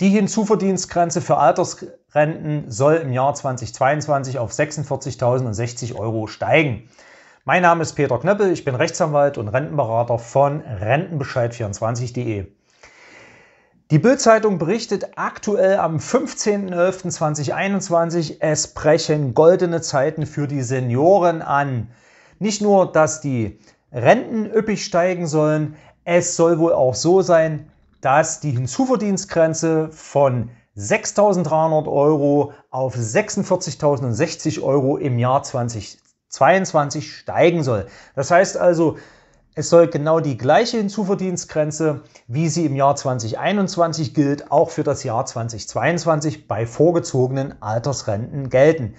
Die Hinzuverdienstgrenze für Altersrenten soll im Jahr 2022 auf 46.060 Euro steigen. Mein Name ist Peter Knöppel, ich bin Rechtsanwalt und Rentenberater von Rentenbescheid24.de. Die Bild-Zeitung berichtet aktuell am 15.11.2021, es brechen goldene Zeiten für die Senioren an. Nicht nur, dass die Renten üppig steigen sollen, es soll wohl auch so sein, dass die Hinzuverdienstgrenze von 6.300 Euro auf 46.060 Euro im Jahr 2022 steigen soll. Das heißt also, es soll genau die gleiche Hinzuverdienstgrenze, wie sie im Jahr 2021 gilt, auch für das Jahr 2022 bei vorgezogenen Altersrenten gelten.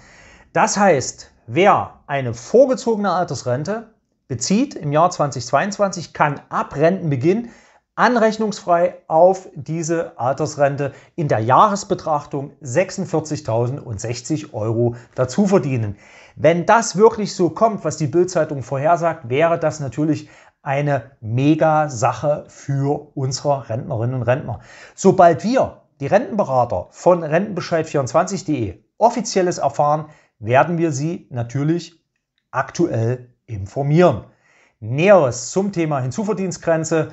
Das heißt, wer eine vorgezogene Altersrente bezieht im Jahr 2022, kann ab Rentenbeginn anrechnungsfrei auf diese Altersrente in der Jahresbetrachtung 46.060 Euro dazu verdienen. Wenn das wirklich so kommt, was die Bildzeitung vorhersagt, wäre das natürlich eine mega Sache für unsere Rentnerinnen und Rentner. Sobald wir, die Rentenberater von Rentenbescheid24.de, offizielles erfahren, werden wir Sie natürlich aktuell informieren. Näheres zum Thema Hinzuverdienstgrenze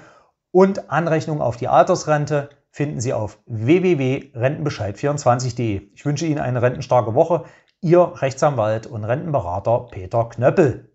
und Anrechnungen auf die Altersrente finden Sie auf www.rentenbescheid24.de. Ich wünsche Ihnen eine rentenstarke Woche. Ihr Rechtsanwalt und Rentenberater Peter Knöppel.